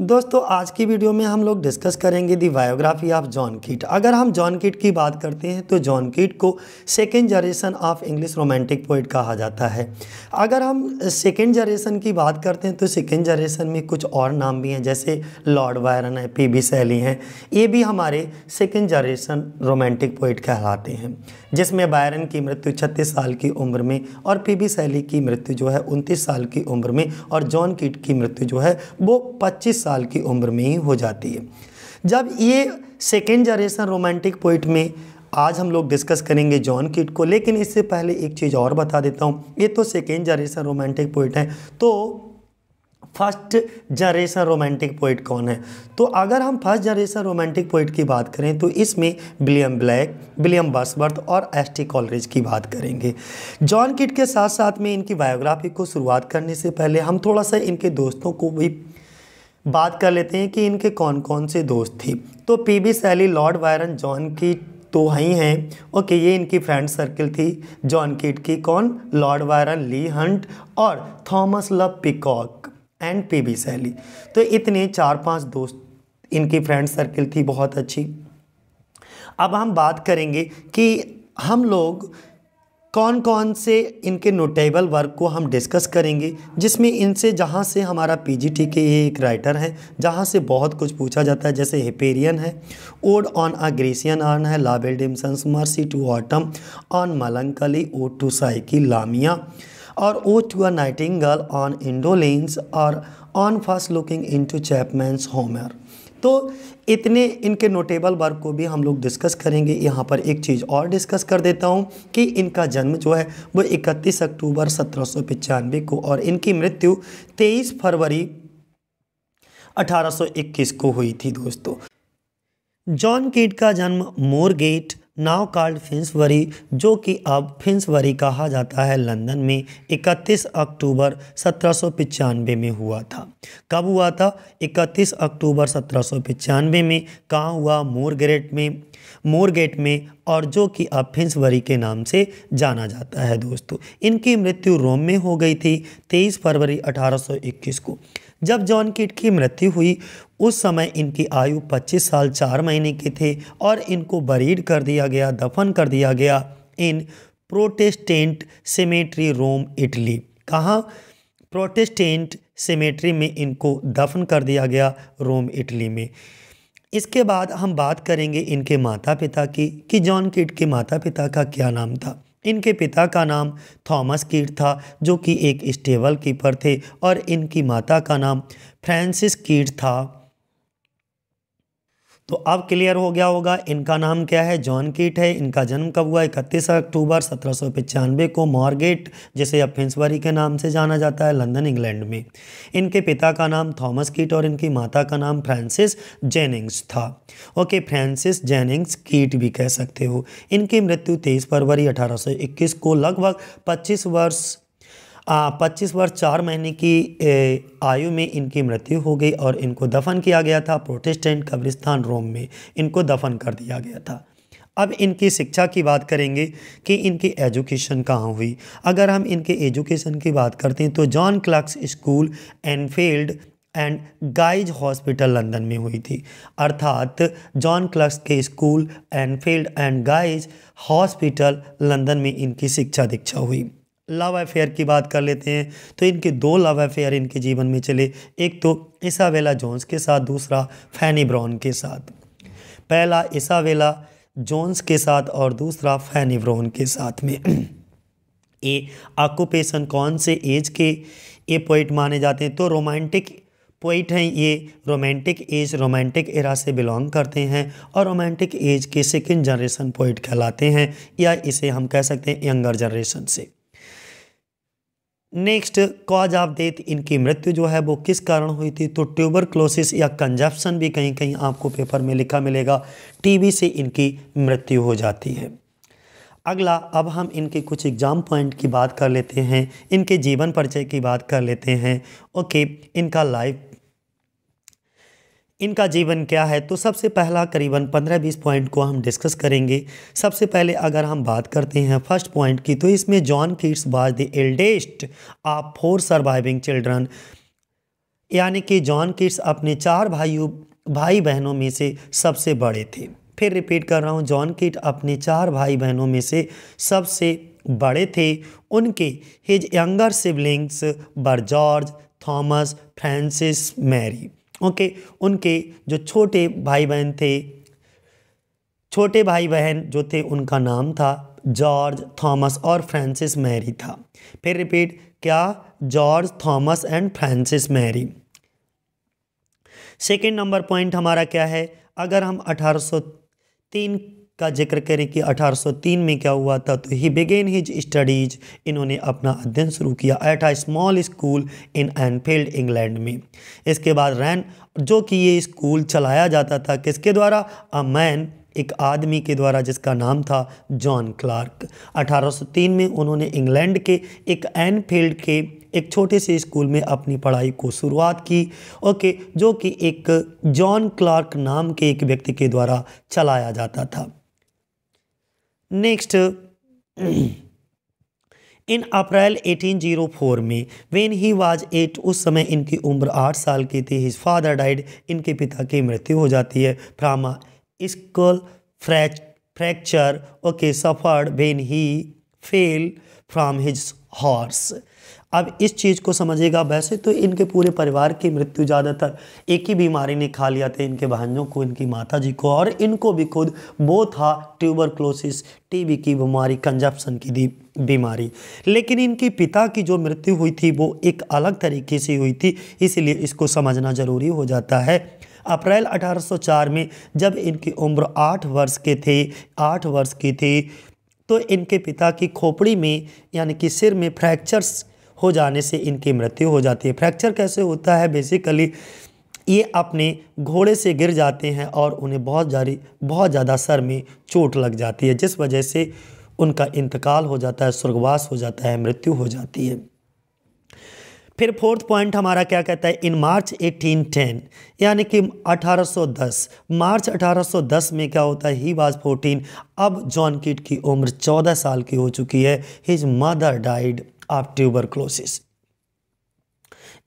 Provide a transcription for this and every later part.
दोस्तों आज की वीडियो में हम लोग डिस्कस करेंगे दी बायोग्राफी ऑफ जॉन कीट अगर हम जॉन कीट की बात करते हैं तो जॉन कीट को second generation of English romantic poet कहा जाता है अगर हम सेकेंड जनरेशन की बात करते हैं तो सेकेंड जनरेशन में कुछ और नाम भी हैं जैसे लॉर्ड वायरन है पी बी सैली हैं ये भी हमारे सेकेंड जनरेशन रोमांटिक पोइट कहलाते हैं जिसमें बायरन की मृत्यु छत्तीस साल की उम्र में और पी बी सैली की मृत्यु जो है उनतीस साल की उम्र में और जॉन कीट की मृत्यु जो है वो पच्चीस साल की उम्र में ही हो जाती है जब ये सेकेंड जनरेशन रोमांटिक पोइट में आज हम लोग डिस्कस करेंगे जॉन किट को लेकिन इससे पहले एक चीज़ और बता देता हूँ ये तो सेकेंड जनरेशन रोमांटिक पोइट है तो फर्स्ट जनरेशन रोमांटिक पोइट कौन है तो अगर हम फर्स्ट जनरेशन रोमांटिक पोइट की बात करें तो इसमें विलियम ब्लैक विलियम बसवर्थ और एस टी कॉलरेज की बात करेंगे जॉन किट के साथ साथ में इनकी बायोग्राफी को शुरुआत करने से पहले हम थोड़ा सा इनके दोस्तों को भी बात कर लेते हैं कि इनके कौन कौन से दोस्त थे तो P B Shelley Lord Byron John की तो ही हैं ओके ये इनकी फ्रेंड सर्किल थी जॉन किट की कौन लॉर्ड वायरन ली हंट और Thomas Love Peacock and P B Shelley तो इतने चार पांच दोस्त इनकी फ्रेंड सर्किल थी बहुत अच्छी अब हम बात करेंगे कि हम लोग कौन कौन से इनके नोटेबल वर्क को हम डिस्कस करेंगे जिसमें इनसे जहाँ से हमारा पीजीटी के ये एक राइटर हैं जहाँ से बहुत कुछ पूछा जाता है जैसे हिपेरियन है ode on a Grecian urn है la belle dame sans merci to autumn on melancholy ode to Psyche Lamia और ode to a nightingale on indolence और on first looking in into Chapman's Homer तो इतने इनके नोटेबल वर्क को भी हम लोग डिस्कस करेंगे यहाँ पर एक चीज़ और डिस्कस कर देता हूँ कि इनका जन्म जो है वो 31 अक्टूबर सत्रह को और इनकी मृत्यु 23 फरवरी 1821 को हुई थी दोस्तों जॉन कीट का जन्म मोरगेट नाव कार्ड फिंसवरी जो कि अब फिंसवरी कहा जाता है लंदन में 31 अक्टूबर सत्रह में हुआ था कब हुआ था 31 अक्टूबर सत्रह में कहाँ हुआ मोरगेट में मोरगेट में और जो कि अब फिंसवरी के नाम से जाना जाता है दोस्तों इनकी मृत्यु रोम में हो गई थी 23 फरवरी 1821 को जब जॉन किट की मृत्यु हुई उस समय इनकी आयु 25 साल चार महीने की थी और इनको बरीड कर दिया गया दफन कर दिया गया in Protestant cemetery Rome Italy कहाँ प्रोटेस्टेंट सेमेट्री में इनको दफन कर दिया गया रोम इटली में इसके बाद हम बात करेंगे इनके माता पिता की कि जॉन किट के माता पिता का क्या नाम था इनके पिता का नाम थॉमस कीट था जो कि एक स्टेबल कीपर थे और इनकी माता का नाम फ्रांसिस कीट था तो अब क्लियर हो गया होगा इनका नाम क्या है जॉन कीट है इनका जन्म कब हुआ इकतीस अक्टूबर सत्रह को मॉर्गेट जिसे अब फिंसवरी के नाम से जाना जाता है लंदन इंग्लैंड में इनके पिता का नाम थॉमस कीट और इनकी माता का नाम फ्रांसिस जेनिंग्स था ओके फ्रांसिस जेनिंग्स कीट भी कह सकते हो इनकी मृत्यु तेईस फरवरी अठारह को लगभग पच्चीस वर्ष पच्चीस वर्ष चार महीने की आयु में इनकी मृत्यु हो गई और इनको दफन किया गया था प्रोटेस्टेंट कब्रिस्तान रोम में इनको दफन कर दिया गया था अब इनकी शिक्षा की बात करेंगे कि इनकी एजुकेशन कहाँ हुई अगर हम इनके एजुकेशन की बात करते हैं तो John Clarke's school Enfield and Guy's hospital London में हुई थी अर्थात जॉन क्लक्स के school Enfield and Guy's hospital London में इनकी शिक्षा दीक्षा हुई लव अफेयर की बात कर लेते हैं तो इनके दो लव अफेयर इनके जीवन में चले एक तो इसावेला जोन्स के साथ दूसरा फैनी ब्राउन के साथ पहला इसावेला जोन्स के साथ और दूसरा फैनी ब्राउन के साथ में ये ऑक्यूपेशन कौन से एज के ये पोइट माने जाते हैं तो रोमांटिक पोइट हैं ये रोमांटिक एज रोमांटिक एरा से बिलोंग करते हैं और रोमांटिक एज के सेकेंड जनरेशन पोइट कहलाते हैं या इसे हम कह सकते हैं यंगर जनरेशन से नेक्स्ट कॉज ऑफ डेथ इनकी मृत्यु जो है वो किस कारण हुई थी तो ट्यूबर क्लोसिस या कंजप्शन भी कहीं कहीं आपको पेपर में लिखा मिलेगा टीबी से इनकी मृत्यु हो जाती है अगला अब हम इनके कुछ एग्ज़ाम पॉइंट की बात कर लेते हैं इनके जीवन परिचय की बात कर लेते हैं ओके इनका लाइफ इनका जीवन क्या है तो सबसे पहला करीबन 15-20 पॉइंट को हम डिस्कस करेंगे सबसे पहले अगर हम बात करते हैं फर्स्ट पॉइंट की तो इसमें John Keats was the eldest of four surviving children यानी कि जॉन किट्स अपने चार भाइयों भाई बहनों में से सबसे बड़े थे फिर रिपीट कर रहा हूँ जॉन किट अपने चार भाई बहनों में से सबसे बड़े थे उनके his younger siblings were George Thomas Frances Mary okay उनके जो छोटे भाई बहन थे छोटे भाई बहन जो थे उनका नाम था जॉर्ज थॉमस और फ्रांसिस मैरी था फिर रिपीट क्या George Thomas and Frances Mary second number point हमारा क्या है अगर हम 1803 का जिक्र करें कि 1803 में क्या हुआ था तो ही बिगेन हिज स्टडीज इन्होंने अपना अध्ययन शुरू किया at a small school in Enfield England में इसके बाद रैन जो कि ये स्कूल चलाया जाता था किसके द्वारा अ मैन एक आदमी के द्वारा जिसका नाम था जॉन क्लार्क 1803 में उन्होंने इंग्लैंड के एक एनफील्ड के एक छोटे से स्कूल में अपनी पढ़ाई को शुरुआत की ओके जो कि एक जॉन क्लार्क नाम के एक व्यक्ति के द्वारा चलाया जाता था नेक्स्ट इन अप्रैल 1804 में वेन ही वाज एट उस समय इनकी उम्र आठ साल की थी हिज फादर डाइड इनके पिता की मृत्यु हो जाती है from a skull fracture fracture okay suffered when he fell from his horse अब इस चीज़ को समझेगा वैसे तो इनके पूरे परिवार की मृत्यु ज़्यादातर एक ही बीमारी ने खा लिया था इनके भाइयों को इनकी माता जी को और इनको भी खुद वो था ट्यूबरक्लोसिस टीबी की बीमारी कंजप्शन की बीमारी लेकिन इनके पिता की जो मृत्यु हुई थी वो एक अलग तरीके से हुई थी इसलिए इसको समझना ज़रूरी हो जाता है अप्रैल 1804 में जब इनकी उम्र आठ वर्ष के थे आठ वर्ष की थी तो इनके पिता की खोपड़ी में यानी कि सिर में फ्रैक्चर्स हो जाने से इनकी मृत्यु हो जाती है फ्रैक्चर कैसे होता है बेसिकली ये अपने घोड़े से गिर जाते हैं और उन्हें बहुत जारी बहुत ज़्यादा सर में चोट लग जाती है जिस वजह से उनका इंतकाल हो जाता है स्वर्गवास हो जाता है मृत्यु हो जाती है फिर फोर्थ पॉइंट हमारा क्या कहता है इन मार्च 1810 यानी कि 1810 मार्च 1810 में क्या होता है ही वाज 14 अब जॉन किट की उम्र 14 साल की हो चुकी है his mother died of tuberculosis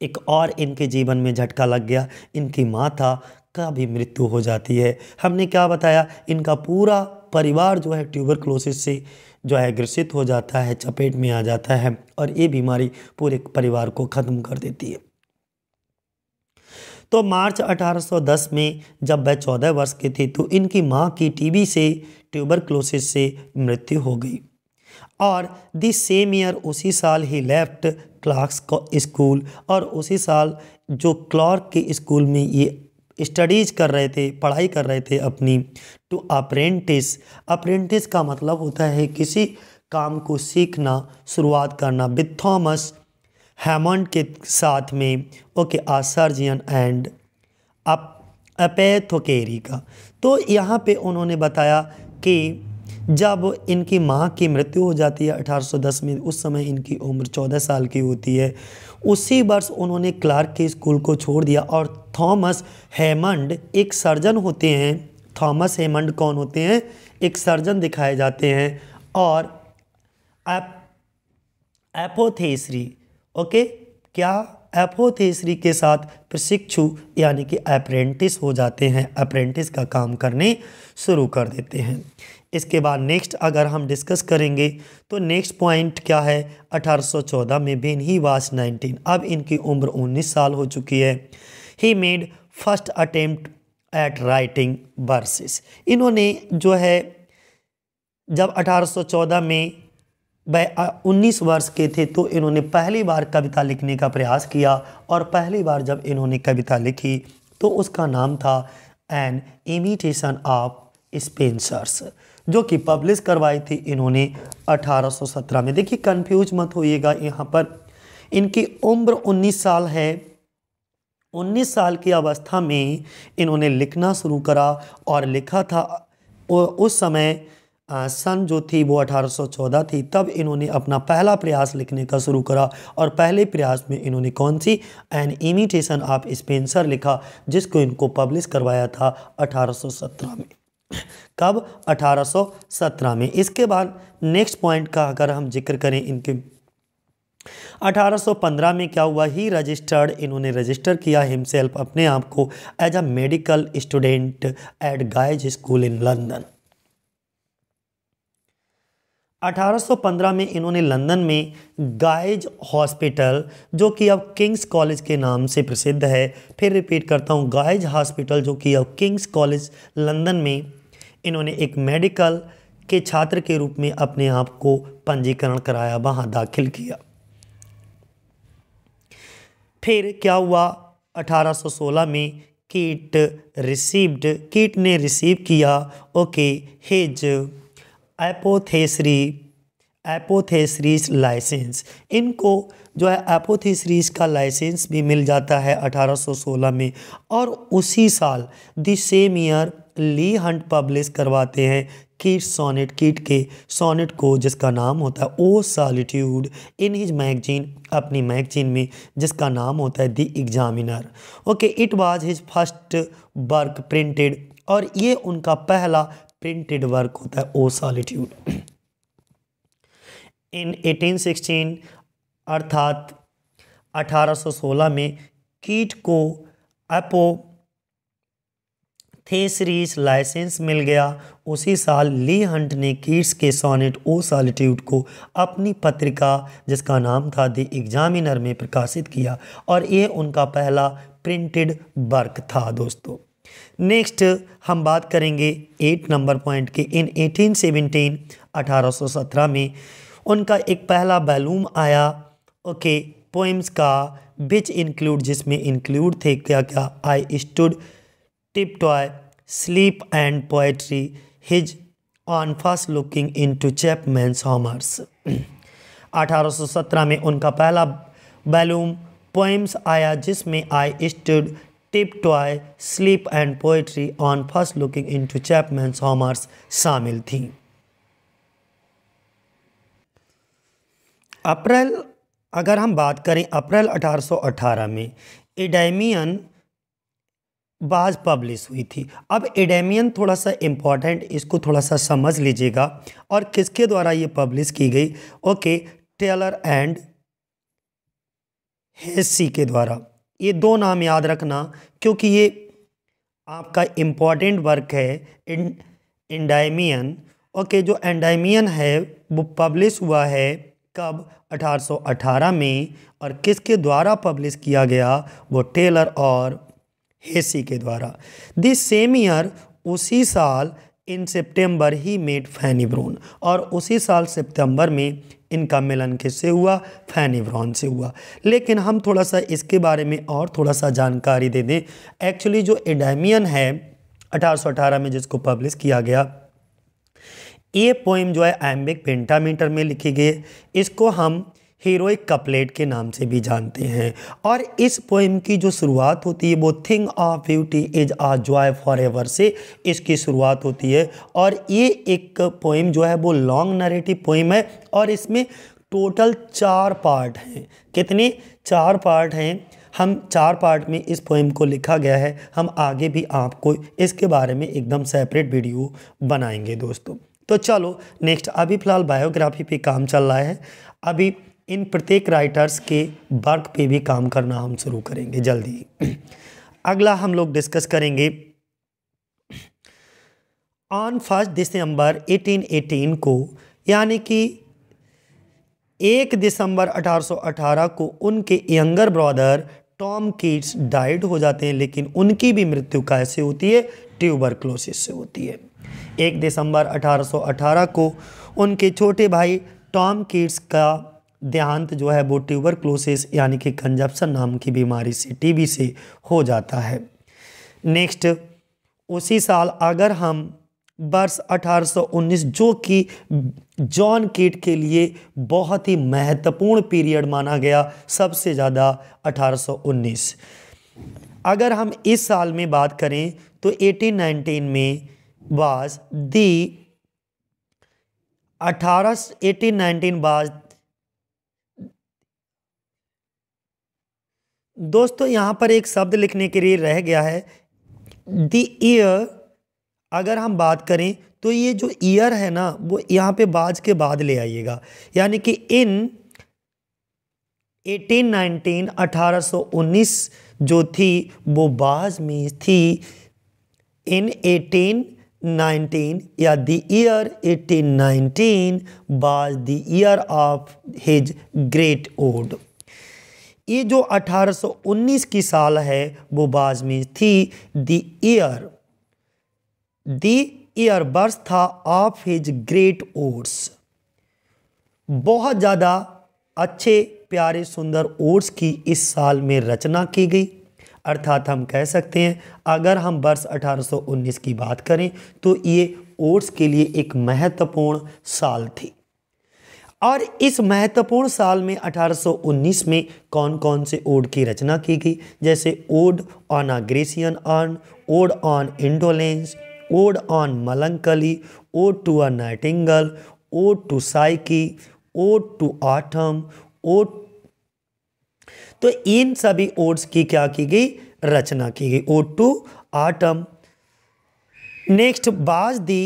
एक और इनके जीवन में झटका लग गया इनकी माता का भी मृत्यु हो जाती है हमने क्या बताया इनका पूरा परिवार जो है ट्यूबरक्लोसिस से जो है ग्रसित हो जाता है चपेट में आ जाता है और ये बीमारी पूरे परिवार को ख़त्म कर देती है तो मार्च 1810 में जब वह 14 वर्ष की थी तो इनकी माँ की टीबी से ट्यूबरक्लोसिस से मृत्यु हो गई और दी सेम ईयर उसी साल ही लेफ्ट क्लार्क्स स्कूल और उसी साल जो क्लार्क के स्कूल में ये स्टडीज कर रहे थे पढ़ाई कर रहे थे अपनी टू अप्रेंटिस अप्रेंटिस का मतलब होता है किसी काम को सीखना शुरुआत करना विद थॉमस हेमंड के साथ में ओके आसर्जियन एंड अपेथोकेरी अपैथोकेरी का तो यहाँ पे उन्होंने बताया कि जब इनकी माँ की मृत्यु हो जाती है 1810 में उस समय इनकी उम्र 14 साल की होती है उसी वर्ष उन्होंने क्लार्क के स्कूल को छोड़ दिया और थॉमस हेमंड एक सर्जन होते हैं थॉमस हेमंड कौन होते हैं एक सर्जन दिखाए जाते हैं और एप एपोथेसरी ओके क्या एपोथेसरी के साथ प्रशिक्षु यानी कि अप्रेंटिस हो जाते हैं अप्रेंटिस का काम करने शुरू कर देते हैं इसके बाद नेक्स्ट अगर हम डिस्कस करेंगे तो नेक्स्ट पॉइंट क्या है 1814 में बेन ही वास 19 अब इनकी उम्र 19 साल हो चुकी है he made first attempt at writing verses इन्होंने जो है जब 1814 में वह 19 वर्ष के थे तो इन्होंने पहली बार कविता लिखने का प्रयास किया और पहली बार जब इन्होंने कविता लिखी तो उसका नाम था एन इमिटेशन ऑफ स्पेंसर्स जो कि पब्लिश करवाई थी इन्होंने 1817 में देखिए कंफ्यूज मत होइएगा यहाँ पर इनकी उम्र 19 साल है 19 साल की अवस्था में इन्होंने लिखना शुरू करा और लिखा था उस समय सन जो थी वो 1814 थी तब इन्होंने अपना पहला प्रयास लिखने का शुरू करा और पहले प्रयास में इन्होंने कौन सी एन इमिटेशन ऑफ स्पेंसर लिखा जिसको इनको पब्लिश करवाया था 1817 में कब 1817 में इसके बाद नेक्स्ट पॉइंट का अगर हम जिक्र करें इनके 1815 में क्या हुआ ही रजिस्टर्ड इन्होंने रजिस्टर किया हिमसेल्फ अपने आप को as a medical student at Guy's school in London 1815 में इन्होंने लंदन में गाइज हॉस्पिटल जो कि अब किंग्स कॉलेज के नाम से प्रसिद्ध है फिर रिपीट करता हूँ गाइज हॉस्पिटल जो कि अब किंग्स कॉलेज लंदन में इन्होंने एक मेडिकल के छात्र के रूप में अपने आप को पंजीकरण कराया वहाँ दाखिल किया फिर क्या हुआ 1816 में कीट रिसीव्ड कीट ने रिसीव किया okay his apothecary apothecary's licence इनको जो है एपोथेसरीज का लाइसेंस भी मिल जाता है 1816 में और उसी साल the same year Leigh Hunt publish करवाते हैं किट सोनेट किट के सोनेट को जिसका नाम होता है O solitude in his magazine अपनी मैगजीन में जिसका नाम होता है the Examiner okay it was his first work printed और ये उनका पहला प्रिंटेड वर्क होता है ओ सॉलिट्यूड इन 1816 अर्थात 1816 में कीट को एपो सीरीज लाइसेंस मिल गया उसी साल ली हंट ने कीट्स के सोनेट ओ सॉलिट्यूड को अपनी पत्रिका जिसका नाम था द एग्जामिनर में प्रकाशित किया और ये उनका पहला प्रिंटेड वर्क था दोस्तों नेक्स्ट हम बात करेंगे एट नंबर पॉइंट के इन 1817 1817 में उनका एक पहला बैलूम आया ओके okay, पोइम्स का बिच इंक्लूड जिसमें इंक्लूड थे क्या क्या I stood and poetry his on first looking in into chap Chapman's Homer's अठारह में उनका पहला बैलूम पोइम्स आया जिसमें I stood tiptoe sleep and poetry on first looking Chapman Homer's शामिल थी अप्रैल अगर हम बात करें अप्रैल 1818 में एडेमियन बाज पब्लिश हुई थी अब एडेमियन थोड़ा सा इम्पॉर्टेंट इसको थोड़ा सा समझ लीजिएगा और किसके द्वारा ये पब्लिश की गई ओके टेलर एंड हेसी के द्वारा ये दो नाम याद रखना क्योंकि ये आपका इम्पॉर्टेंट वर्क है इन इंडाइमियन ओके जो एंडाइमियन है वो पब्लिश हुआ है कब 1818 में और किसके द्वारा पब्लिश किया गया वो टेलर और एसी के द्वारा दिस सेम ईयर उसी साल इन सितंबर ही मेट ब्रोन और उसी साल सितंबर में इनका मिलन किससे हुआ फैनिब्रॉन से हुआ लेकिन हम थोड़ा सा इसके बारे में और थोड़ा सा जानकारी दे दें एक्चुअली जो एडेमियन है 1818 में जिसको पब्लिश किया गया ये पोइम जो है एम्बिक पेंटामीटर में लिखी गई है इसको हम हीरोइक कपलेट के नाम से भी जानते हैं और इस पोइम की जो शुरुआत होती है वो thing of beauty is a joy for ever से इसकी शुरुआत होती है और ये एक पोएम जो है वो लॉन्ग नरेटिव पोइम है और इसमें टोटल चार पार्ट हैं कितने चार पार्ट हैं हम चार पार्ट में इस पोइम को लिखा गया है हम आगे भी आपको इसके बारे में एकदम सेपरेट वीडियो बनाएंगे दोस्तों तो चलो नेक्स्ट अभी फ़िलहाल बायोग्राफी पे काम चल रहा है अभी इन प्रत्येक राइटर्स के वर्क पे भी काम करना हम शुरू करेंगे जल्दी अगला हम लोग डिस्कस करेंगे ऑन फर्स्ट दिसंबर 1818 को यानी कि एक दिसंबर 1818 को उनके younger brother Tom Keats died हो जाते हैं लेकिन उनकी भी मृत्यु कैसे होती है ट्यूबरक्लोसिस से होती है एक दिसंबर 1818 को उनके छोटे भाई टॉम कीट्स का देहांत जो है वो ट्यूबर क्लोसिस यानी कि कंजप्शन नाम की बीमारी से टीबी से हो जाता है नेक्स्ट उसी साल अगर हम वर्ष 1819 जो कि जॉन कीट के लिए बहुत ही महत्वपूर्ण पीरियड माना गया सबसे ज़्यादा 1819 अगर हम इस साल में बात करें तो 1819 में वाज दी 18 1819 वाज दोस्तों यहाँ पर एक शब्द लिखने के लिए रह गया है द ईयर अगर हम बात करें तो ये जो ईयर है ना वो यहाँ पे बाज के बाद ले आइएगा यानी कि इन 1819 1819 जो थी वो बाज में थी इन 1819 या the year 1819 was the year of his great ode ये जो 1819 की साल है वो बाज में थी दी ईयर दी ईयर बर्स था ऑफ हिज ग्रेट ओट्स बहुत ज़्यादा अच्छे प्यारे सुंदर ओट्स की इस साल में रचना की गई अर्थात हम कह सकते हैं अगर हम वर्ष 1819 की बात करें तो ये ओट्स के लिए एक महत्वपूर्ण साल थी और इस महत्वपूर्ण साल में 1819 में कौन कौन से ओड की रचना की गई जैसे ode on a Grecian urn ode on indolence ode on melancholy ode to a nightingale ode to Psyche ode to autumn ode तो इन सभी ओड्स की क्या की गई रचना की गई odd to autumn next was the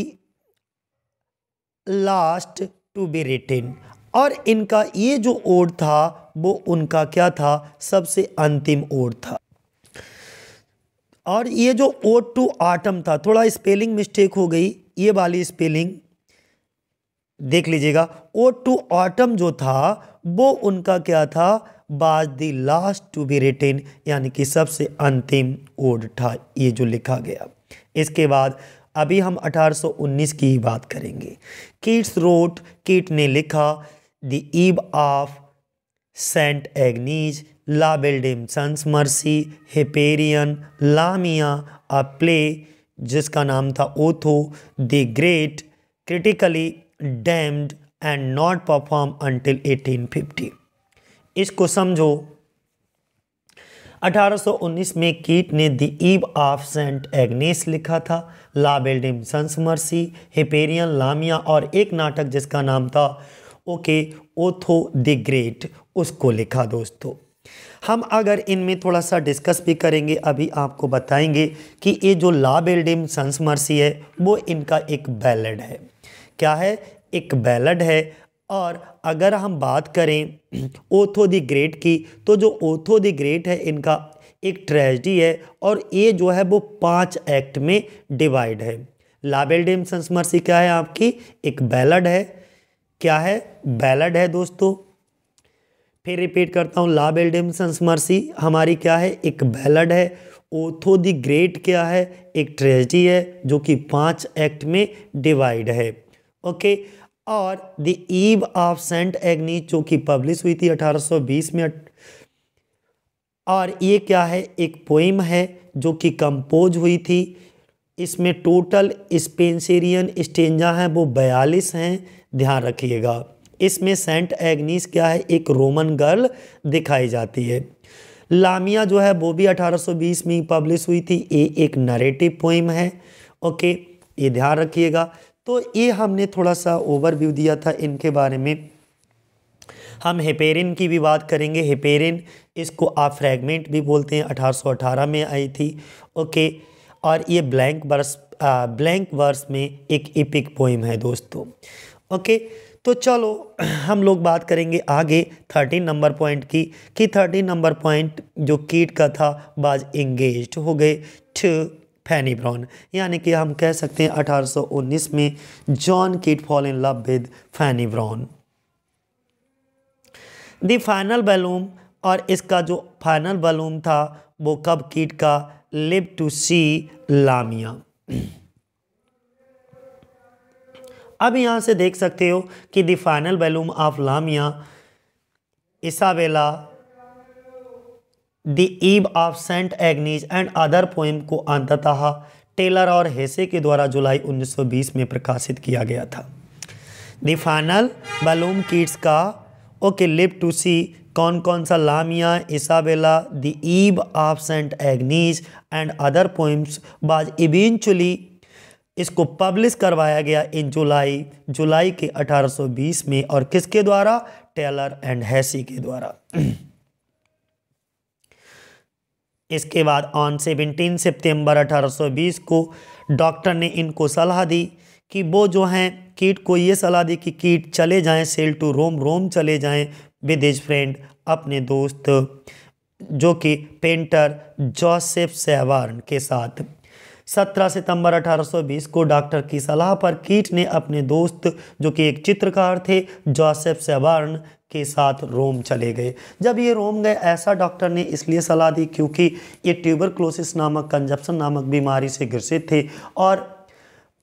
last to be written और इनका ये जो ओड था वो उनका क्या था सबसे अंतिम ओड था और ये जो ओड टू आटम था थोड़ा स्पेलिंग मिस्टेक हो गई ये वाली स्पेलिंग देख लीजिएगा ओड टू आटम जो था वो उनका क्या था was the last to be written यानी कि सबसे अंतिम ओड था ये जो लिखा गया इसके बाद अभी हम 1819 की ही बात करेंगे कीट्स रोट कीट ने लिखा the eve of saint Agnes la belle dame sans merci Hyperion Lamia a play जिसका नाम था Otho the great critically damned and not perform until 1850 इसको समझो 1819 में कीट ने the eve of saint Agnes लिखा था लाबेल्डिम संसमर्सी हिपेरियन लामिया और एक नाटक जिसका नाम था ओके ओथो द ग्रेट उसको लिखा दोस्तों हम अगर इनमें थोड़ा सा डिस्कस भी करेंगे अभी आपको बताएंगे कि ये जो लाबेल्डिम संसमर्सी है वो इनका एक बैलड है क्या है एक बैलड है और अगर हम बात करें ओथो दी ग्रेट की तो जो ओथो दी ग्रेट है इनका एक ट्रेजडी है और ये जो है वो पांच एक्ट में डिवाइड है लाबेल डेम संस्मरसी क्या है आपकी एक बैलड है क्या है बैलड है दोस्तों फिर रिपीट करता हूँ लाबेल डेम संस्मरसी हमारी क्या है एक बैलड है ओथो दी ग्रेट क्या है एक ट्रेजडी है जो कि पांच एक्ट में डिवाइड है ओके okay, और the eve of saint Agnes जो कि पब्लिश हुई थी 1820 में और ये क्या है एक पोइम है जो कि कंपोज हुई थी इसमें टोटल स्पेंसेरियन स्टेंजा हैं वो बयालीस हैं ध्यान रखिएगा इसमें सेंट एग्नीस क्या है एक रोमन गर्ल दिखाई जाती है लामिया जो है वो भी 1820 में पब्लिश हुई थी ये एक नरेटिव पोइम है ओके ये ध्यान रखिएगा तो ये हमने थोड़ा सा ओवरव्यू दिया था इनके बारे में हम हेपेरिन की भी बात करेंगे हेपेरिन इसको आप फ्रेगमेंट भी बोलते हैं 1818 में आई थी ओके और ये ब्लैंक वर्स ब्लैंक वर्स में एक इपिक पोइम है दोस्तों ओके तो चलो हम लोग बात करेंगे आगे थर्टीन नंबर पॉइंट की कि थर्टीन नंबर पॉइंट जो कीट का था बाज इंगेज हो गए टू फैनी ब्राउन यानी कि हम कह सकते हैं 1819 में John Keats fall in love with Fanny Brawne the final volume और इसका जो फाइनल बैलूम था वो कब किट का लिव टू सी लामिया अब यहाँ से देख सकते हो कि the final volume of Lamia Isabella the eve of saint Agnes and other poem को अंततः टेलर और हेसे के द्वारा जुलाई 1920 में प्रकाशित किया गया था द फाइनल बलूम किड्स का ओके लिप टू सी कौन कौन सा Lamia Isabella the eve of saint Agnes and other poems was eventually इसको पब्लिश करवाया गया इन जुलाई जुलाई के 1820 में और किसके द्वारा टेलर एंड हैसी के द्वारा इसके बाद ऑन सेवनटीन सितंबर 1820 को डॉक्टर ने इनको सलाह दी कि वो जो हैं कीट को ये सलाह दी कि कीट चले जाएं सेल टू रोम रोम चले जाएं विदेश फ्रेंड अपने दोस्त जो कि पेंटर जोसेफ सेवार्न के साथ 17 सितंबर 1820 को डॉक्टर की सलाह पर कीट ने अपने दोस्त जो कि एक चित्रकार थे जोसेफ सेबर्न के साथ रोम चले गए जब ये रोम गए ऐसा डॉक्टर ने इसलिए सलाह दी क्योंकि ये ट्यूबरक्लोसिस नामक कंजप्शन नामक बीमारी से ग्रसित थे और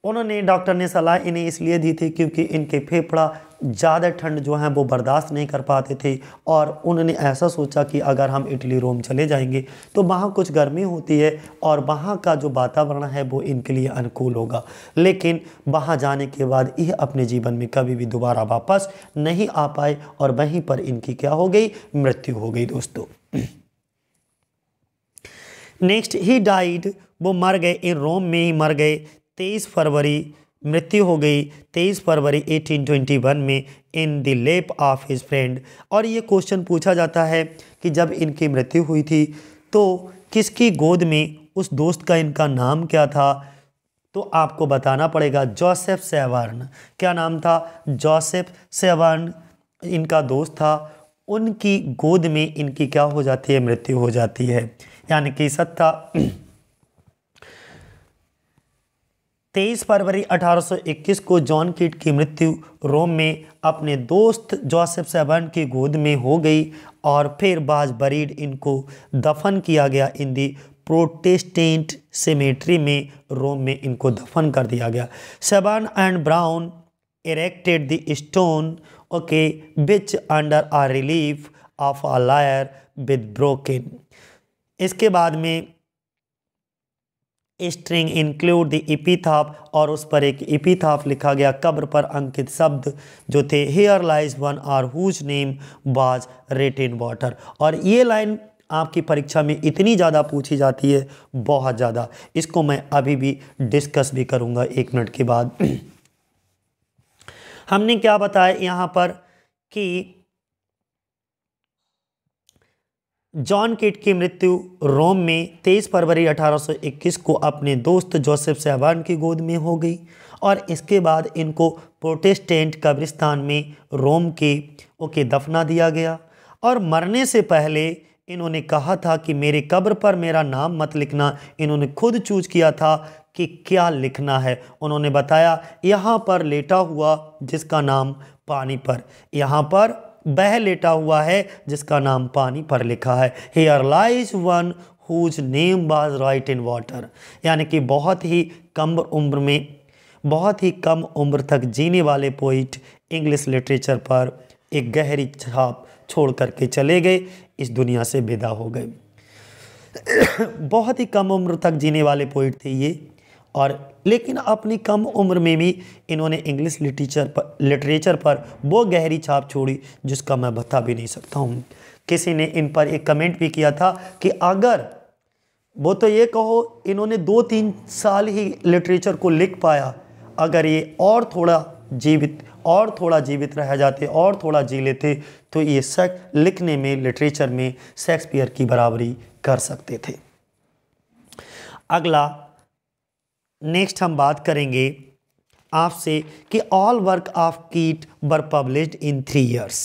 उन्होंने डॉक्टर ने सलाह इन्हें इसलिए दी थी क्योंकि इनके फेफड़ा ज़्यादा ठंड जो है वो बर्दाश्त नहीं कर पाते थे और उन्होंने ऐसा सोचा कि अगर हम इटली रोम चले जाएंगे तो वहाँ कुछ गर्मी होती है और वहाँ का जो वातावरण है वो इनके लिए अनुकूल होगा लेकिन वहाँ जाने के बाद यह अपने जीवन में कभी भी दोबारा वापस नहीं आ पाए और वहीं पर इनकी क्या हो गई मृत्यु हो गई दोस्तों नेक्स्ट ही डाइड वो मर गए इन रोम में ही मर गए तेईस फरवरी मृत्यु हो गई 23 फरवरी 1821 में in the lap of his friend और ये क्वेश्चन पूछा जाता है कि जब इनकी मृत्यु हुई थी तो किसकी गोद में उस दोस्त का इनका नाम क्या था तो आपको बताना पड़ेगा जोसेफ सेवर्न क्या नाम था जोसेफ सेवर्न इनका दोस्त था उनकी गोद में इनकी क्या हो जाती है मृत्यु हो जाती है यानी कि सत्ता तेईस फरवरी 1821 को जॉन किट की मृत्यु रोम में अपने दोस्त जोसेफ सेवन की गोद में हो गई और फिर बाज बरीड इनको दफन किया गया इन दी प्रोटेस्टेंट सेमेट्री में रोम में इनको दफन कर दिया गया Severn and Brown erected the stone okay which under a relief of a lyre with broken इसके बाद में स्ट्रिंग इंक्लूड द इपीथाप और उस पर एक इपिथाप लिखा गया कब्र पर अंकित शब्द जो थे here lies one are whose name was writ in water और ये लाइन आपकी परीक्षा में इतनी ज़्यादा पूछी जाती है बहुत ज़्यादा इसको मैं अभी भी डिस्कस भी करूँगा एक मिनट के बाद हमने क्या बताया यहाँ पर कि जॉन किट की मृत्यु रोम में 23 फरवरी 1821 को अपने दोस्त जोसेफ सहवान की गोद में हो गई और इसके बाद इनको प्रोटेस्टेंट कब्रिस्तान में रोम के ओके दफना दिया गया और मरने से पहले इन्होंने कहा था कि मेरे कब्र पर मेरा नाम मत लिखना इन्होंने खुद चूज किया था कि क्या लिखना है उन्होंने बताया यहाँ पर लेटा हुआ जिसका नाम पानी पर यहाँ पर बह लेटा हुआ है जिसका नाम पानी पर लिखा है are lies one whose name was write in water यानी कि बहुत ही कम उम्र में बहुत ही कम उम्र तक जीने वाले पोइट इंग्लिश लिटरेचर पर एक गहरी छाप छोड़ करके चले गए इस दुनिया से विदा हो गए बहुत ही कम उम्र तक जीने वाले पोइट थे ये और लेकिन अपनी कम उम्र में भी इन्होंने इंग्लिश लिटरेचर पर लिटरेचर पर वो गहरी छाप छोड़ी जिसका मैं बता भी नहीं सकता हूँ किसी ने इन पर एक कमेंट भी किया था कि अगर वो तो ये कहो इन्होंने दो तीन साल ही लिटरेचर को लिख पाया अगर ये और थोड़ा जीवित और थोड़ा जीवित रह जाते और थोड़ा जी लेते तो ये सेक्स लिखने में लिटरेचर में शेक्सपियर की बराबरी कर सकते थे अगला नेक्स्ट हम बात करेंगे आपसे कि all work of Keats were published in three years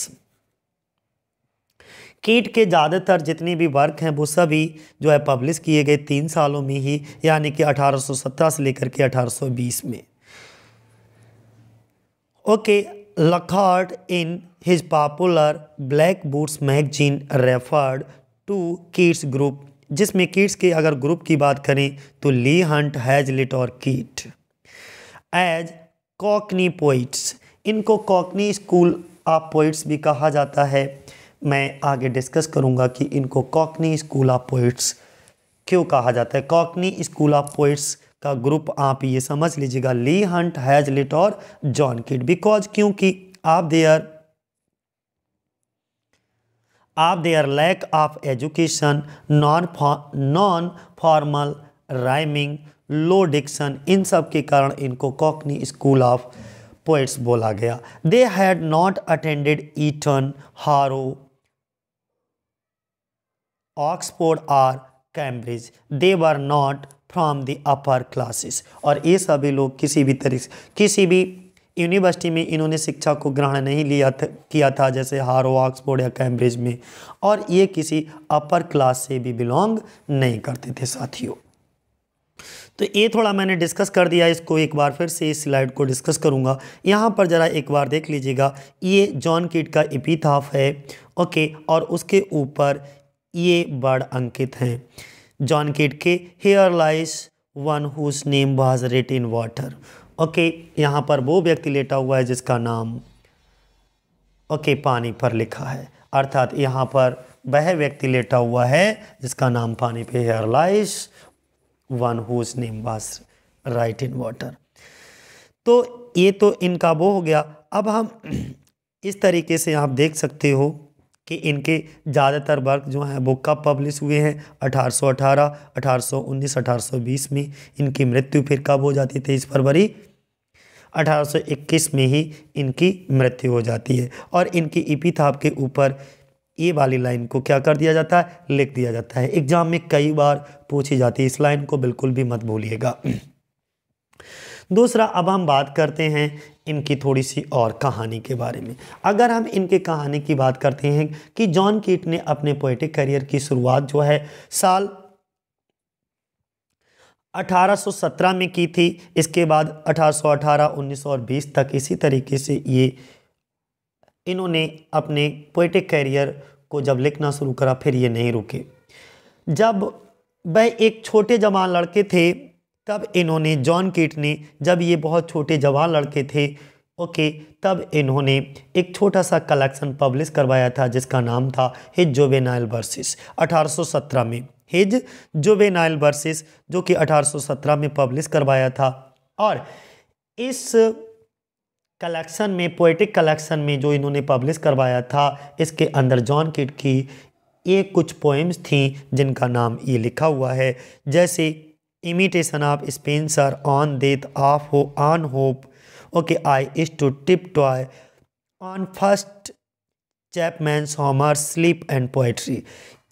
Keats के ज़्यादातर जितने भी वर्क हैं वो सभी जो है पब्लिश किए गए तीन सालों में ही यानी कि 1817 से लेकर के 1820 में okay Lockhart in his popular Blackwood's magazine referred to Keats group जिसमें किट्स के अगर ग्रुप की बात करें तो ली हंट लिट और कीट एज कॉकनी पोइट्स इनको कॉकनी स्कूल ऑफ पोइट्स भी कहा जाता है मैं आगे डिस्कस करूंगा कि इनको कॉकनी स्कूल ऑफ पोइट्स क्यों कहा जाता है कॉकनी स्कूल ऑफ पोइट्स का ग्रुप आप ये समझ लीजिएगा ली हंट लिट और जॉन किट बिकॉज क्योंकि आप their their lack of education non non formal rhyming low diction इन सब के कारण इनको कॉकनी स्कूल ऑफ पोइट्स बोला गया they had not attended Eton Harrow Oxford or Cambridge they were not from the upper classes और ये सभी लोग किसी भी तरीके किसी भी यूनिवर्सिटी में इन्होंने शिक्षा को ग्रहण नहीं लिया किया था जैसे हारो ऑक्सफोर्ड या कैम्ब्रिज में और ये किसी अपर क्लास से भी बिलोंग नहीं करते थे साथियों तो ये थोड़ा मैंने डिस्कस कर दिया इसको एक बार फिर से इस स्लाइड को डिस्कस करूँगा यहाँ पर ज़रा एक बार देख लीजिएगा ये जॉन किट का इपिथाफ है ओके और उसके ऊपर ये वर्ड अंकित हैं जॉन किट के here lies one whose name was writ in water okay यहाँ पर वो व्यक्ति लेटा हुआ है जिसका नाम ओके पानी पर लिखा है अर्थात यहाँ पर वह व्यक्ति लेटा हुआ है जिसका नाम पानी पे है one whose name was write in water तो ये तो इनका वो हो गया अब हम इस तरीके से आप देख सकते हो कि इनके ज़्यादातर वर्क जो हैं वो कब पब्लिश हुए हैं 1818, 1819, 1820 में इनकी मृत्यु फिर कब हो जाती है तेईस फरवरी 1821 में ही इनकी मृत्यु हो जाती है और इनकी इपिथाप के ऊपर ये वाली लाइन को क्या कर दिया जाता है लिख दिया जाता है एग्जाम में कई बार पूछी जाती है इस लाइन को बिल्कुल भी मत भूलिएगा दूसरा अब हम बात करते हैं इनकी थोड़ी सी और कहानी के बारे में अगर हम इनके कहानी की बात करते हैं कि जॉन कीट ने अपने पोइटिक करियर की शुरुआत जो है साल 1817 में की थी इसके बाद 1818, 19 और 20 तक इसी तरीके से ये इन्होंने अपने पोइटिक करियर को जब लिखना शुरू करा फिर ये नहीं रुके जब वह एक छोटे जवान लड़के थे तब इन्होंने जॉन किट ने जब ये बहुत छोटे जवान लड़के थे ओके तब इन्होंने एक छोटा सा कलेक्शन पब्लिश करवाया था जिसका नाम था हिज जोबेनाइल वर्सेस 1817 में हिज जोबेनाइल वर्सेस जो कि 1817 में पब्लिश करवाया था और इस कलेक्शन में पोइटिक कलेक्शन में जो इन्होंने पब्लिश करवाया था इसके अंदर जॉन किट की ये कुछ पोएम्स थी जिनका नाम ये लिखा हुआ है जैसे imitation of imitation of Spencer on death of hope, on hope. Okay, I to to on first Chapman Homer sleep and poetry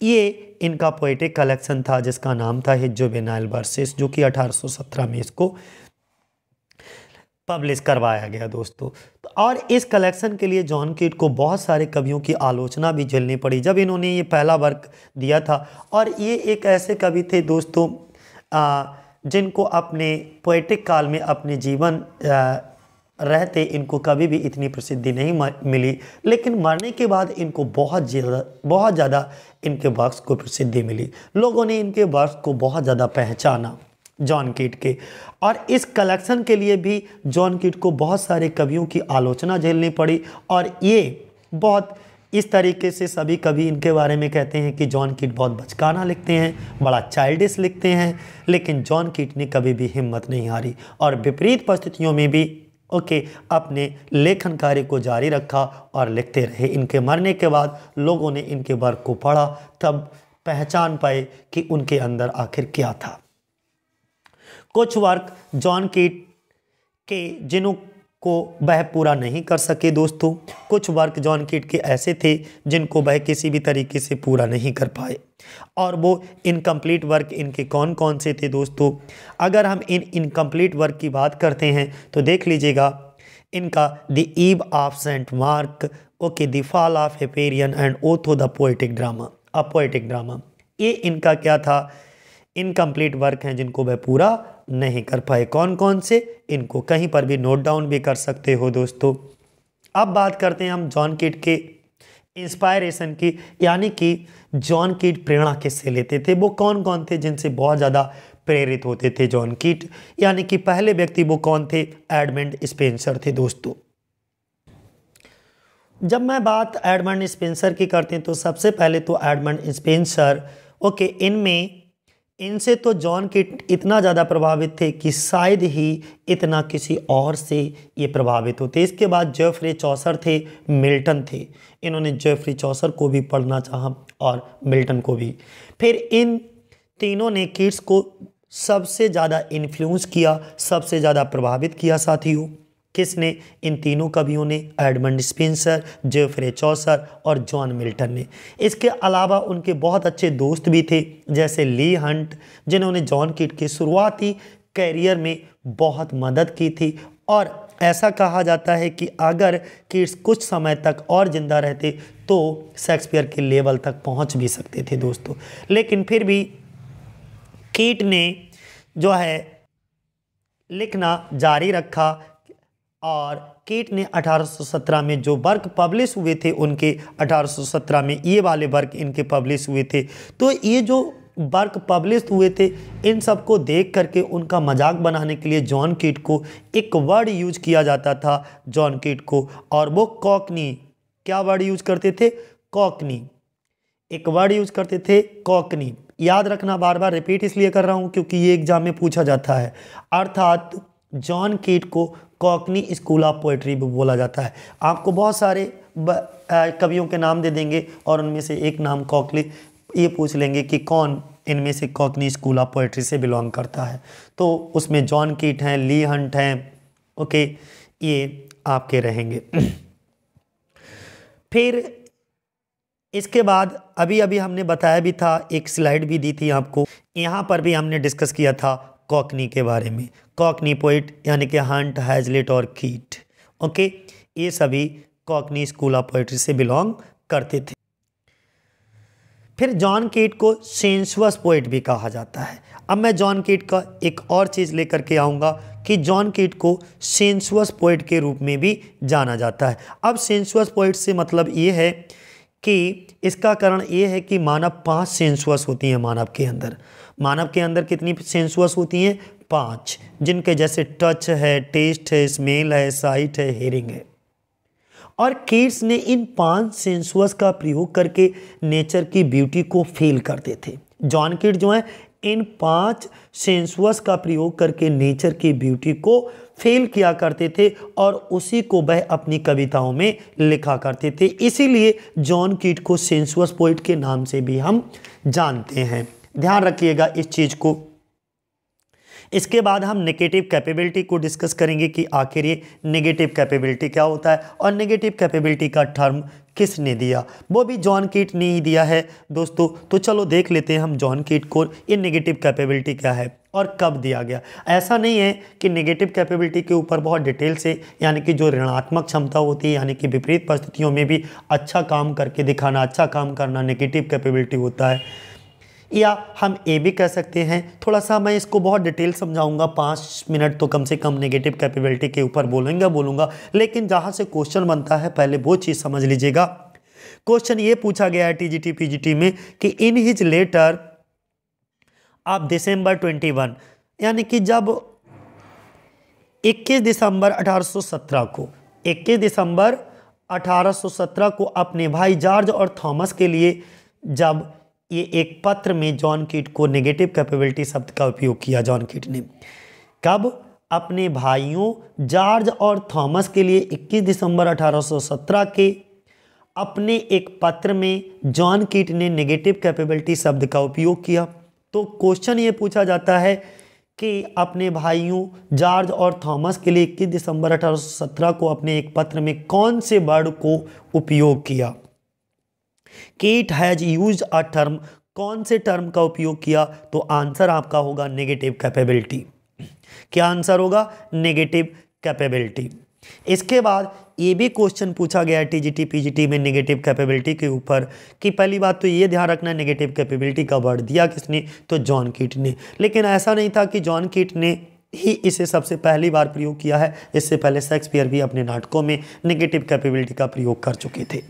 ये इनका पोइट्रिक कलेक्शन था जिसका नाम था हिज्जो बेनाइल वर्सेस जो कि 1817 में इसको पब्लिश करवाया गया दोस्तों तो और इस कलेक्शन के लिए जॉन कीट को बहुत सारे कवियों की आलोचना भी झेलनी पड़ी जब इन्होंने ये पहला वर्क दिया था और ये एक ऐसे कवि थे दोस्तों जिनको अपने पोइटिक काल में अपने जीवन रहते इनको कभी भी इतनी प्रसिद्धि नहीं मिली लेकिन मरने के बाद इनको बहुत ज़्यादा बहुत ज़्यादा इनके वर्क्स को प्रसिद्धि मिली लोगों ने इनके वर्क्स को बहुत ज़्यादा पहचाना जॉन कीट के और इस कलेक्शन के लिए भी जॉन कीट को बहुत सारे कवियों की आलोचना झेलनी पड़ी और ये बहुत इस तरीके से सभी कभी इनके बारे में कहते हैं कि जॉन कीट बहुत बचकाना लिखते हैं बड़ा चाइल्डिस लिखते हैं लेकिन जॉन कीट ने कभी भी हिम्मत नहीं हारी और विपरीत परिस्थितियों में भी ओके अपने लेखन कार्य को जारी रखा और लिखते रहे इनके मरने के बाद लोगों ने इनके वर्क को पढ़ा तब पहचान पाए कि उनके अंदर आखिर क्या था कुछ वर्क जॉन कीट के जिन्हों को वह पूरा नहीं कर सके दोस्तों कुछ वर्क जॉन किट के ऐसे थे जिनको वह किसी भी तरीके से पूरा नहीं कर पाए और वो इनकम्प्लीट वर्क इनके कौन कौन से थे दोस्तों अगर हम इन इनकम्प्लीट वर्क की बात करते हैं तो देख लीजिएगा इनका the eve of saint Mark okay the fall of Hyperion and Otho the poetic drama a poetic drama ये इनका क्या था इनकम्प्लीट वर्क हैं जिनको वह पूरा नहीं कर पाए कौन कौन से इनको कहीं पर भी नोट डाउन भी कर सकते हो दोस्तों अब बात करते हैं हम जॉन किट के इंस्पायरेशन की यानी कि जॉन कीट प्रेरणा किससे लेते थे वो कौन कौन थे जिनसे बहुत ज़्यादा प्रेरित होते थे जॉन किट यानी कि पहले व्यक्ति वो कौन थे एडमेंड स्पेंसर थे दोस्तों जब मैं बात एडमंड स्पेंसर की करते हैं तो सबसे पहले तो एडमंड स्पेंसर ओके इनमें इनसे तो जॉन किट इतना ज़्यादा प्रभावित थे कि शायद ही इतना किसी और से ये प्रभावित होते इसके बाद जेफ्री चौसर थे मिल्टन थे इन्होंने जेफ्री चौसर को भी पढ़ना चाहा और मिल्टन को भी फिर इन तीनों ने किड्स को सबसे ज़्यादा इन्फ्लुएंस किया सबसे ज़्यादा प्रभावित किया साथियों किसने इन तीनों कवियों ने एडमंड स्पेंसर जेफ्रे चौसर और जॉन मिल्टन ने इसके अलावा उनके बहुत अच्छे दोस्त भी थे जैसे ली हंट जिन्होंने जॉन किट के शुरुआती कैरियर में बहुत मदद की थी और ऐसा कहा जाता है कि अगर किड्स कुछ समय तक और ज़िंदा रहते तो शेक्सपियर के लेवल तक पहुंच भी सकते थे दोस्तों लेकिन फिर भी कीट ने जो है लिखना जारी रखा और कीट ने 1817 में जो वर्क पब्लिश हुए थे उनके 1817 में ये वाले वर्क इनके पब्लिश हुए थे तो ये जो वर्क पब्लिश हुए थे इन सब को देख करके उनका मजाक बनाने के लिए जॉन कीट को एक वर्ड यूज किया जाता था जॉन कीट को और वो कॉकनी क्या वर्ड यूज करते थे कॉकनी एक वर्ड यूज करते थे कॉकनी याद रखना बार बार रिपीट इसलिए कर रहा हूँ क्योंकि ये एग्जाम में पूछा जाता है अर्थात जॉन कीट को कॉकनी स्कूल ऑफ पोइट्री भी बोला जाता है आपको बहुत सारे कवियों के नाम दे देंगे और उनमें से एक नाम कॉकली ये पूछ लेंगे कि कौन इनमें से कॉकनी स्कूल ऑफ पोइट्री से बिलोंग करता है तो उसमें जॉन कीट हैं ली हंट हैं ओके ये आपके रहेंगे फिर इसके बाद अभी अभी हमने बताया भी था एक स्लाइड भी दी थी आपको यहाँ पर भी हमने डिस्कस किया था कॉकनी के बारे में कॉकनी पोइट यानी कि हंट हैजलेट और कीट ओके ये सभी कॉकनी स्कूल ऑफ पोइट्री से बिलोंग करते थे फिर जॉन कीट को सेंसुअस पोइट भी कहा जाता है अब मैं जॉन कीट का एक और चीज़ लेकर के आऊँगा कि जॉन कीट को सेंसुअस पोइट के रूप में भी जाना जाता है अब सेंसुअस पोइट से मतलब ये है कि इसका कारण ये है कि मानव पांच सेंसुअस होती हैं मानव के अंदर मानव के अंदर कितनी सेंसुअस होती हैं पाँच जिनके जैसे टच है टेस्ट है स्मेल है साइट है हेरिंग है और किड्स ने इन पांच सेंसुअस का प्रयोग करके नेचर की ब्यूटी को फील करते थे जॉन किड जो है इन पांच सेंसुअस का प्रयोग करके नेचर की ब्यूटी को फेल किया करते थे और उसी को वह अपनी कविताओं में लिखा करते थे इसीलिए जॉन कीट को सेंसुअस पोइट के नाम से भी हम जानते हैं ध्यान रखिएगा इस चीज़ को इसके बाद हम नेगेटिव कैपेबिलिटी को डिस्कस करेंगे कि आखिर ये नेगेटिव कैपेबिलिटी क्या होता है और नेगेटिव कैपेबिलिटी का टर्म किसने दिया वो भी जॉन कीट ने ही दिया है दोस्तों तो चलो देख लेते हैं हम जॉन कीट को ये नेगेटिव कैपेबिलिटी क्या है और कब दिया गया ऐसा नहीं है कि नेगेटिव कैपेबिलिटी के ऊपर बहुत डिटेल से यानी कि जो ऋणात्मक क्षमता होती है यानी कि विपरीत परिस्थितियों में भी अच्छा काम करके दिखाना अच्छा काम करना नेगेटिव कैपेबिलिटी होता है या हम ए भी कह सकते हैं थोड़ा सा मैं इसको बहुत डिटेल समझाऊंगा पाँच मिनट तो कम से कम नेगेटिव कैपेबिलिटी के ऊपर बोलेंगे बोलूँगा लेकिन जहाँ से क्वेश्चन बनता है पहले वो चीज़ समझ लीजिएगा क्वेश्चन ये पूछा गया है टीजीटी पीजीटी में कि इन हिज लेटर आप दिसंबर 21 यानी कि जब 21 दिसंबर 1817 को 21 दिसंबर 1817 को अपने भाई जॉर्ज और थॉमस के लिए जब ये एक पत्र में जॉन कीट को नेगेटिव कैपेबिलिटी शब्द का उपयोग किया जॉन कीट ने कब अपने भाइयों जॉर्ज और थॉमस के लिए 21 दिसंबर 1817 के अपने एक पत्र में जॉन कीट ने नेगेटिव कैपेबिलिटी शब्द का उपयोग किया तो क्वेश्चन ये पूछा जाता है कि अपने भाइयों जॉर्ज और थॉमस के लिए 21 दिसंबर 1817 को अपने एक पत्र में कौन से वर्ड को उपयोग किया कीट हैज यूज अ टर्म कौन से टर्म का उपयोग किया तो आंसर आपका होगा नेगेटिव कैपेबिलिटी क्या आंसर होगा नेगेटिव कैपेबिलिटी इसके बाद ये भी क्वेश्चन पूछा गया है टीजीटी पीजीटी में नेगेटिव कैपेबिलिटी के ऊपर कि पहली बात तो ये ध्यान रखना नेगेटिव कैपेबिलिटी का वर्ड दिया किसने तो जॉन कीट ने लेकिन ऐसा नहीं था कि जॉन कीट ने ही इसे सबसे पहली बार प्रयोग किया है इससे पहले शेक्सपियर भी अपने नाटकों में नेगेटिव कैपेबिलिटी का प्रयोग कर चुके थे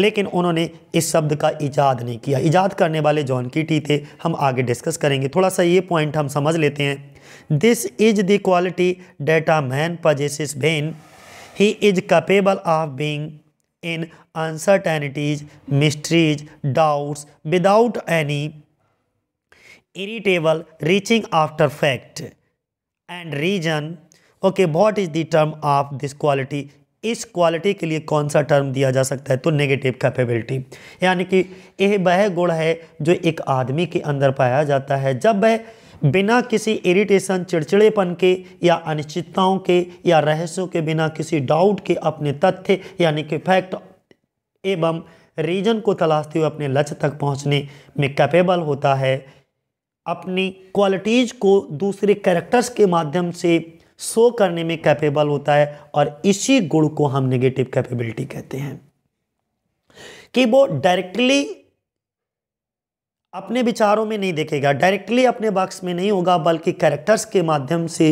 लेकिन उन्होंने इस शब्द का इजाद नहीं किया इजाद करने वाले जॉन कीटी थे हम आगे डिस्कस करेंगे थोड़ा सा ये पॉइंट हम समझ लेते हैं this is the quality that a man possesses when he is capable of being in uncertainties mysteries doubts without any irritable reaching after fact and reason okay what is the term of this quality इस quality के लिए कौन सा term दिया जा सकता है तो नेगेटिव कैपेबिलिटी यानी कि यह वह गुण है जो एक आदमी के अंदर पाया जाता है जब वह बिना किसी इरिटेशन चिड़चिड़ेपन के या अनिश्चितताओं के या रहस्यों के बिना किसी डाउट के अपने तथ्य यानी कि फैक्ट एवं रीजन को तलाशते हुए अपने लक्ष्य तक पहुंचने में कैपेबल होता है अपनी क्वालिटीज़ को दूसरे कैरेक्टर्स के माध्यम से शो करने में कैपेबल होता है और इसी गुण को हम नेगेटिव कैपेबिलिटी कहते हैं कि वो डायरेक्टली अपने विचारों में नहीं देखेगा डायरेक्टली अपने वर्क में नहीं होगा बल्कि कैरेक्टर्स के माध्यम से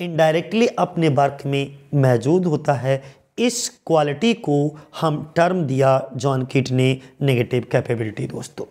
इनडायरेक्टली अपने वर्क में मौजूद होता है इस क्वालिटी को हम टर्म दिया जॉन किट ने नेगेटिव कैपेबिलिटी दोस्तों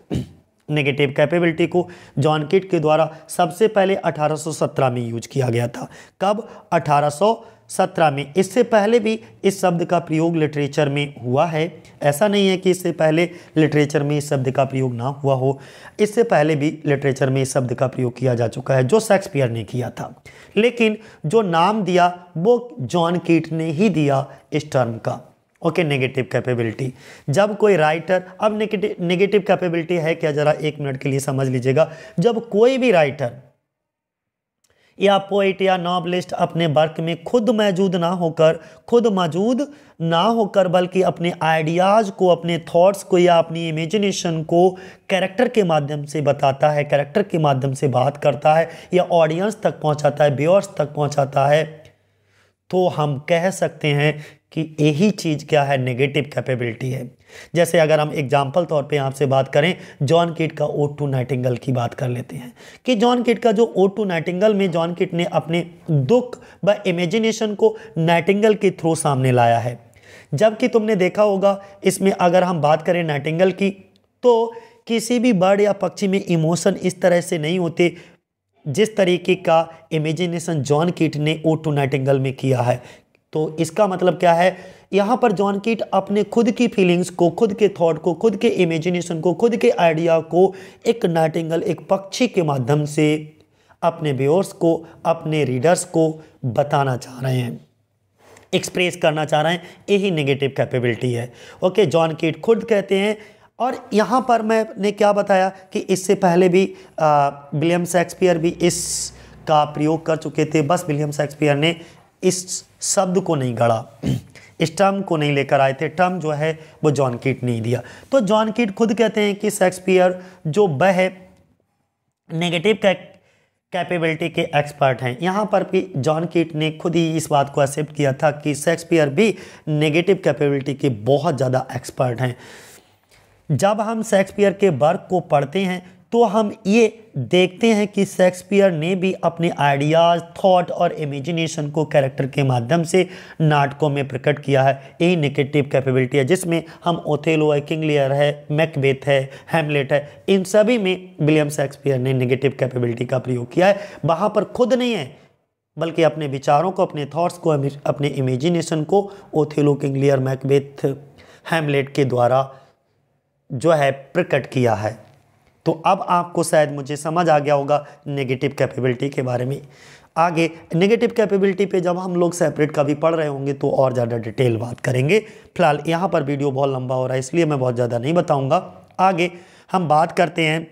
नेगेटिव कैपेबिलिटी को जॉन किट के द्वारा सबसे पहले 1817 में यूज किया गया था कब 1817 में इससे पहले भी इस शब्द का प्रयोग लिटरेचर में हुआ है ऐसा नहीं है कि इससे पहले लिटरेचर में इस शब्द का प्रयोग ना हुआ हो इससे पहले भी लिटरेचर में इस शब्द का प्रयोग किया जा चुका है जो शेक्सपियर ने किया था लेकिन जो नाम दिया वो जॉन किट ने ही दिया इस टर्म का ओके नेगेटिव कैपेबिलिटी जब कोई राइटर अब नेगेटिव कैपेबिलिटी है क्या ज़रा एक मिनट के लिए समझ लीजिएगा जब कोई भी राइटर या पोइट या नॉवलिस्ट अपने वर्क में खुद मौजूद ना होकर खुद मौजूद ना होकर बल्कि अपने आइडियाज़ को अपने थॉट्स को या अपनी इमेजिनेशन को कैरेक्टर के माध्यम से बताता है कैरेक्टर के माध्यम से बात करता है या ऑडियंस तक पहुंचाता है व्यूअर्स तक पहुंचाता है तो हम कह सकते हैं कि यही चीज़ क्या है नेगेटिव कैपेबिलिटी है जैसे अगर हम एग्जाम्पल तौर पे आपसे बात करें जॉन किट का ओ टू नाइटिंगल की बात कर लेते हैं कि जॉन किट का जो ओ टू नाइटिंगल में जॉन किट ने अपने दुख व इमेजिनेशन को नाइटिंगल के थ्रू सामने लाया है जबकि तुमने देखा होगा इसमें अगर हम बात करें नाइटिंगल की तो किसी भी बर्ड या पक्षी में इमोशन इस तरह से नहीं होते जिस तरीके का इमेजिनेशन जॉन किट ने ओ टू नाइटिंगल में किया है तो इसका मतलब क्या है यहाँ पर जॉन कीट अपने खुद की फीलिंग्स को खुद के थॉट को खुद के इमेजिनेशन को खुद के आइडिया को एक नाइटिंगल एक पक्षी के माध्यम से अपने व्यूअर्स को अपने रीडर्स को बताना चाह रहे हैं एक्सप्रेस करना चाह रहे हैं यही नेगेटिव कैपेबिलिटी है ओके जॉन कीट खुद कहते हैं और यहाँ पर मैंने क्या बताया कि इससे पहले भी विलियम शेक्सपियर भी इस का प्रयोग कर चुके थे बस विलियम शेक्सपियर ने इस शब्द को नहीं गढ़ा इस टर्म को नहीं लेकर आए थे टर्म जो है वो जॉन कीट ने ही दिया तो जॉन कीट खुद कहते हैं कि शेक्सपियर जो वह नेगेटिव कैपेबिलिटी के एक्सपर्ट हैं यहाँ पर भी जॉन कीट ने खुद ही इस बात को एक्सेप्ट किया था कि शेक्सपियर भी नेगेटिव कैपेबिलिटी के बहुत ज़्यादा एक्सपर्ट हैं जब हम शेक्सपियर के वर्क को पढ़ते हैं तो हम ये देखते हैं कि शेक्सपियर ने भी अपने आइडियाज़ थॉट और इमेजिनेशन को कैरेक्टर के माध्यम से नाटकों में प्रकट किया है यही नेगेटिव कैपेबिलिटी है जिसमें हम ओथेलो है किंग लियर है मैकबेथ है हेमलेट है इन सभी में विलियम शेक्सपियर ने निगेटिव कैपेबिलिटी का प्रयोग किया है वहाँ पर खुद नहीं है बल्कि अपने विचारों को अपने थाट्स को अपने इमेजिनेशन को Othello King Lear Macbeth Hamlet के द्वारा जो है प्रकट किया है तो अब आपको शायद मुझे समझ आ गया होगा नेगेटिव कैपेबिलिटी के बारे में आगे नेगेटिव कैपेबिलिटी पे जब हम लोग सेपरेट का भी पढ़ रहे होंगे तो और ज़्यादा डिटेल बात करेंगे फिलहाल यहाँ पर वीडियो बहुत लंबा हो रहा है इसलिए मैं बहुत ज़्यादा नहीं बताऊँगा आगे हम बात करते हैं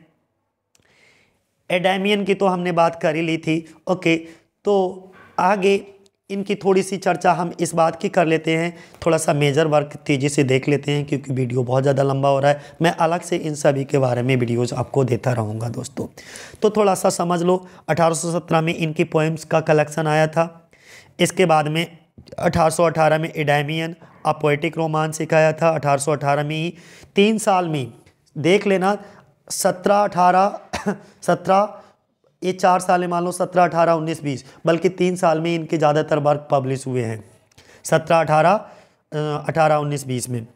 एडामियन की तो हमने बात कर ही ली थी ओके तो आगे इनकी थोड़ी सी चर्चा हम इस बात की कर लेते हैं थोड़ा सा मेजर वर्क तेज़ी से देख लेते हैं क्योंकि वीडियो बहुत ज़्यादा लंबा हो रहा है मैं अलग से इन सभी के बारे में वीडियोस आपको देता रहूँगा दोस्तों तो थोड़ा सा समझ लो 1817 में इनकी पोएम्स का कलेक्शन आया था इसके बाद में 1818 में एडेमियन अ पोइटिक रोमांस सिखाया था अठारह में ही तीन साल में देख लेना सत्रह अठारह सत्रह ये चार साल में मान लो सत्रह अठारह उन्नीस बीस बल्कि तीन साल में इनके ज़्यादातर वर्क पब्लिश हुए हैं सत्रह अठारह अठारह उन्नीस बीस में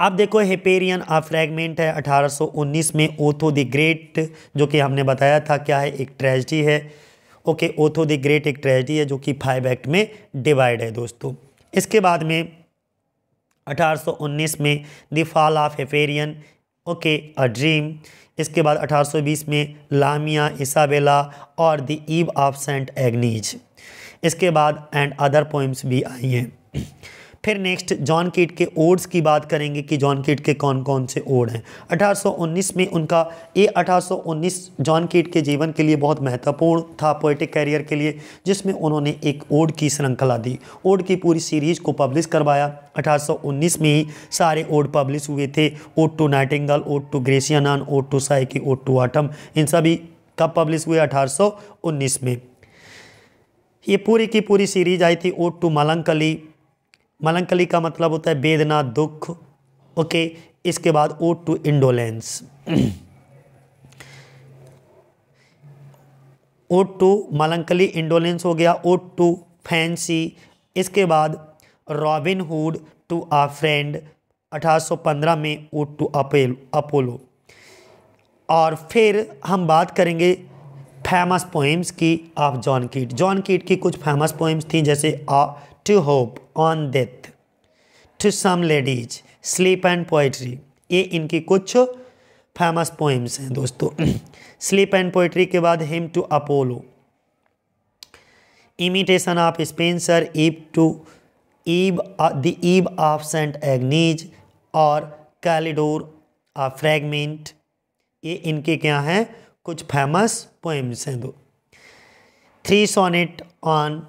अब देखो हेपेरियन आ फ्रेगमेंट है 1819 में ओथो द ग्रेट जो कि हमने बताया था क्या है एक ट्रेजडी है ओके ओथो द ग्रेट एक ट्रेजडी है जो कि फाइव एक्ट में डिवाइड है दोस्तों इसके बाद में 1819 में the fall of Hyperion okay a dream इसके बाद 1820 में लामिया इसाबेला और the eve of saint Agnes इसके बाद एंड अदर पोइम्स भी आई हैं फिर नेक्स्ट जॉन कीट के ओड्स की बात करेंगे कि जॉन कीट के कौन कौन से ओड हैं 1819 में उनका ये 1819 जॉन कीट के जीवन के लिए बहुत महत्वपूर्ण था पोइटिक कैरियर के लिए जिसमें उन्होंने एक ओड की श्रृंखला दी ओड की पूरी सीरीज को पब्लिश करवाया 1819 में ही सारे ओड पब्लिश हुए थे ode to nightingale ode to Grecian urn ode to Psyche ode to autumn इन सभी कब पब्लिश हुए अठारह में ये पूरी की पूरी सीरीज आई थी ओड टू मलंकली मलंकली का मतलब होता है वेदना दुख ओके इसके बाद ode to indolence ode to melancholy indolence हो गया ओ टू फैंसी इसके बाद Robin Hood to a friend 1815 में ओ टू अपेल अपोलो और फिर हम बात करेंगे फेमस पोइम्स की of John Keats John Keats की कुछ फेमस पोइम्स थी जैसे a to hope on death to some ladies sleep and poetry ये इनकी कुछ फेमस पोइम्स हैं दोस्तों स्लीप एंड पोइट्री के बाद hymn to Apollo imitation of Spenser eve to eve the eve of saint Agnes और कैलिडोर ऑफ फ्रेगमेंट ये इनके क्या हैं कुछ फेमस पोइम्स हैं दो three sonnet on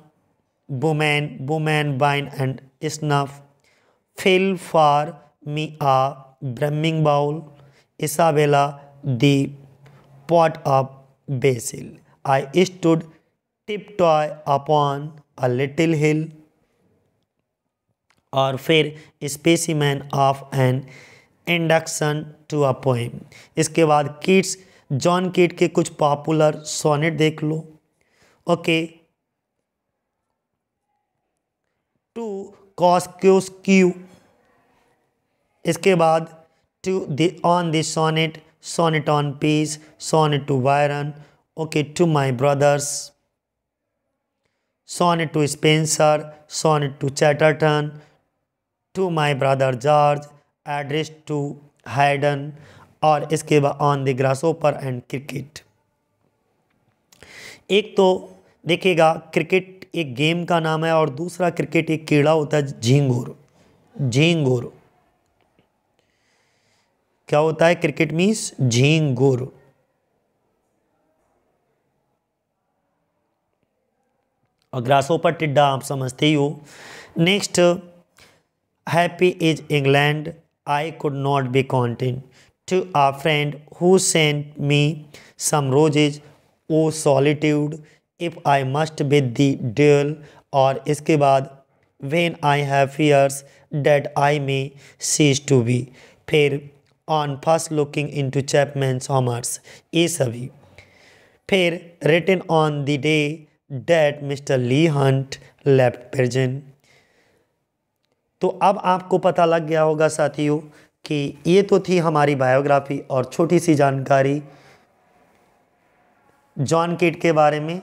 woman woman wine and snuff fill for me a brimming bowl Isabella the pot of basil I stood tiptoe upon a little hill और फिर man of an induction to a poem इसके बाद kids John Keats के कुछ popular sonnet देख लो okay to Kosciusko इसके बाद to on this sonnet sonnet on peace sonnet to Byron okay to my brothers sonnet to Spenser sonnet to Chatterton to my brother George address to Haydon और इसके बाद on the grasshopper and cricket एक तो देखिएगा cricket एक game का नाम है और दूसरा क्रिकेट एक कीड़ा होता है झींगोर झींगोर क्या होता है क्रिकेट मीन्स झींगोर और ग्रासोपर टिड्डा आप समझते ही हो next happy is England I could not be content to a friend who sent me some roses O solitude if I must with the dwell और इसके बाद when I have fears that I may cease to be फिर on first looking in to Chapman Homer ये सभी फिर written on the day that Mr Leigh Hunt left prison तो अब आपको पता लग गया होगा साथियों कि ये तो थी हमारी बायोग्राफी और छोटी सी जानकारी जॉन किट के बारे में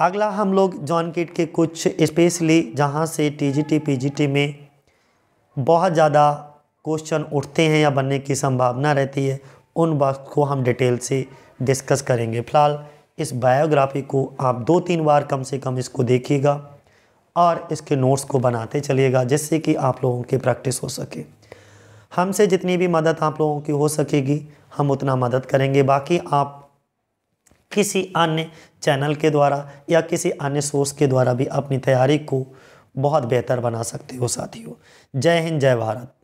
अगला हम लोग जॉन किट के कुछ स्पेशली जहाँ से टीजीटी पीजीटी में बहुत ज़्यादा क्वेश्चन उठते हैं या बनने की संभावना रहती है उन बात को हम डिटेल से डिस्कस करेंगे फ़िलहाल इस बायोग्राफी को आप दो तीन बार कम से कम इसको देखिएगा और इसके नोट्स को बनाते चलिएगा जिससे कि आप लोगों की प्रैक्टिस हो सके हमसे जितनी भी मदद आप लोगों की हो सकेगी हम उतना मदद करेंगे बाकी आप किसी अन्य चैनल के द्वारा या किसी अन्य सोर्स के द्वारा भी अपनी तैयारी को बहुत बेहतर बना सकते हो साथियों जय हिंद जय भारत